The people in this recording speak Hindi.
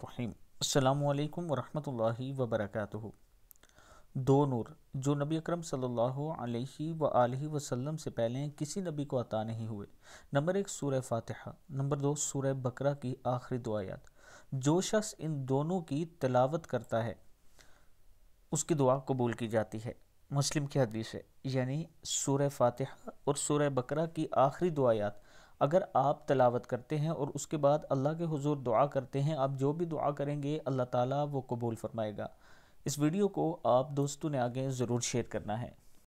रहीम अल्लाम वरहमतुल्लाहि वबरकातुहु दो नूर जो नबी अकरम सल्लल्लाहु अलैहि व आलिहि वसल्लम से पहले किसी नबी को अता नहीं हुए नंबर एक सूर फातिहा नंबर दो सूर बकरा की आखिरी दुआयात जो शख्स इन दोनों की तलावत करता है उसकी दुआ कबूल की जाती है मुस्लिम की हदीस है यानी सूर फातिहा और सूर बकरा की आखिरी दुआयात अगर आप तलावत करते हैं और उसके बाद अल्लाह के हुजूर दुआ करते हैं आप जो भी दुआ करेंगे अल्लाह ताला वो कबूल फरमाएगा इस वीडियो को आप दोस्तों ने आगे ज़रूर शेयर करना है